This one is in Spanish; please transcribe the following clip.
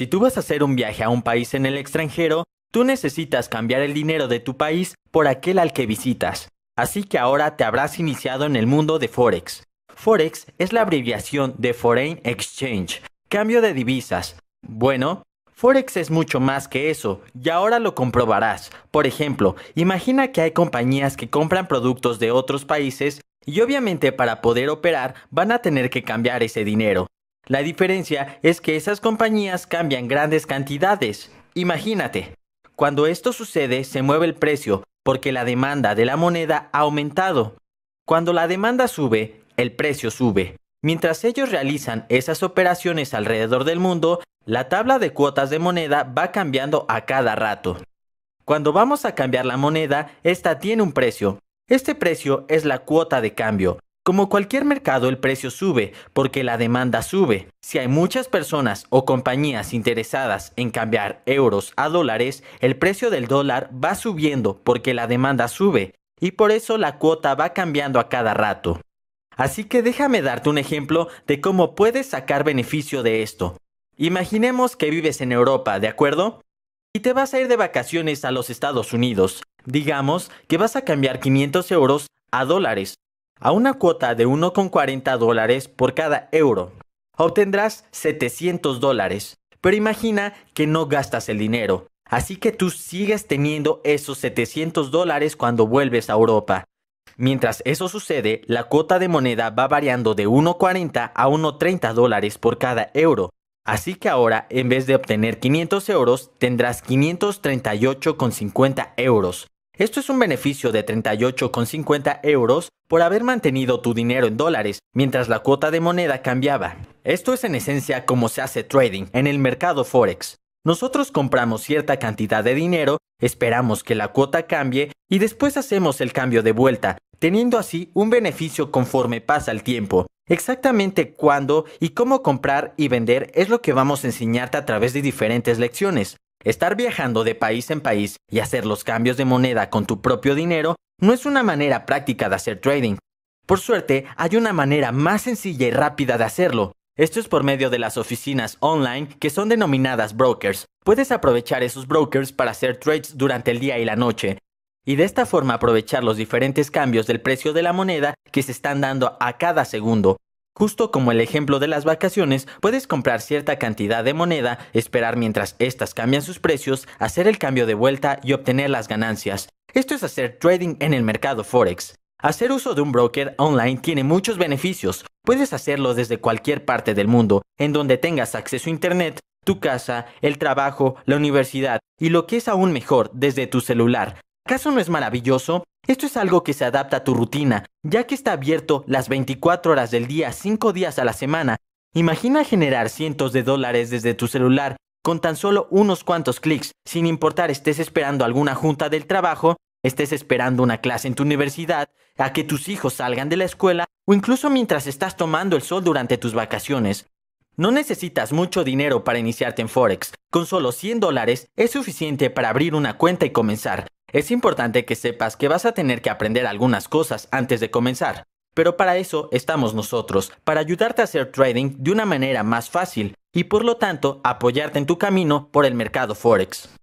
Si tú vas a hacer un viaje a un país en el extranjero, tú necesitas cambiar el dinero de tu país por aquel al que visitas. Así que ahora te habrás iniciado en el mundo de Forex. Forex es la abreviación de Foreign Exchange, cambio de divisas. Bueno, Forex es mucho más que eso, y ahora lo comprobarás. Por ejemplo, imagina que hay compañías que compran productos de otros países y obviamente para poder operar van a tener que cambiar ese dinero. La diferencia es que esas compañías cambian grandes cantidades. Imagínate, cuando esto sucede se mueve el precio porque la demanda de la moneda ha aumentado. Cuando la demanda sube, el precio sube. Mientras ellos realizan esas operaciones alrededor del mundo, la tabla de cuotas de moneda va cambiando a cada rato. Cuando vamos a cambiar la moneda, esta tiene un precio. Este precio es la cuota de cambio, como cualquier mercado, el precio sube porque la demanda sube. Si hay muchas personas o compañías interesadas en cambiar euros a dólares, el precio del dólar va subiendo porque la demanda sube y por eso la cuota va cambiando a cada rato. Así que déjame darte un ejemplo de cómo puedes sacar beneficio de esto. Imaginemos que vives en Europa, ¿de acuerdo? Y te vas a ir de vacaciones a los Estados Unidos. Digamos que vas a cambiar 500 euros a dólares a una cuota de 1,40 dólares por cada euro, obtendrás 700 dólares. Pero imagina que no gastas el dinero, así que tú sigues teniendo esos 700 dólares cuando vuelves a Europa. Mientras eso sucede, la cuota de moneda va variando de 1,40 a 1,30 dólares por cada euro. Así que ahora, en vez de obtener 500 euros, tendrás 538,50 euros. Esto es un beneficio de 38,50 euros por haber mantenido tu dinero en dólares mientras la cuota de moneda cambiaba. Esto es en esencia como se hace trading en el mercado forex. Nosotros compramos cierta cantidad de dinero, esperamos que la cuota cambie y después hacemos el cambio de vuelta, teniendo así un beneficio conforme pasa el tiempo. Exactamente cuándo y cómo comprar y vender es lo que vamos a enseñarte a través de diferentes lecciones. Estar viajando de país en país y hacer los cambios de moneda con tu propio dinero no es una manera práctica de hacer trading. Por suerte, hay una manera más sencilla y rápida de hacerlo. Esto es por medio de las oficinas online que son denominadas brokers. Puedes aprovechar esos brokers para hacer trades durante el día y la noche, y de esta forma aprovechar los diferentes cambios del precio de la moneda que se están dando a cada segundo. Justo como el ejemplo de las vacaciones, puedes comprar cierta cantidad de moneda, esperar mientras estas cambian sus precios, hacer el cambio de vuelta y obtener las ganancias. Esto es hacer trading en el mercado forex. Hacer uso de un broker online tiene muchos beneficios. Puedes hacerlo desde cualquier parte del mundo, en donde tengas acceso a internet, tu casa, el trabajo, la universidad y lo que es aún mejor, desde tu celular. ¿Acaso no es maravilloso? Esto es algo que se adapta a tu rutina, ya que está abierto las 24 horas del día, 5 días a la semana. Imagina generar cientos de dólares desde tu celular con tan solo unos cuantos clics, sin importar estés esperando alguna junta del trabajo, estés esperando una clase en tu universidad, a que tus hijos salgan de la escuela o incluso mientras estás tomando el sol durante tus vacaciones. No necesitas mucho dinero para iniciarte en Forex. Con solo 100 dólares es suficiente para abrir una cuenta y comenzar. Es importante que sepas que vas a tener que aprender algunas cosas antes de comenzar, pero para eso estamos nosotros, para ayudarte a hacer trading de una manera más fácil y por lo tanto apoyarte en tu camino por el mercado Forex.